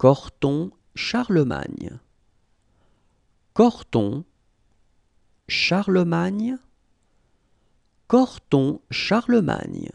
Corton Charlemagne. Corton Charlemagne. Corton Charlemagne.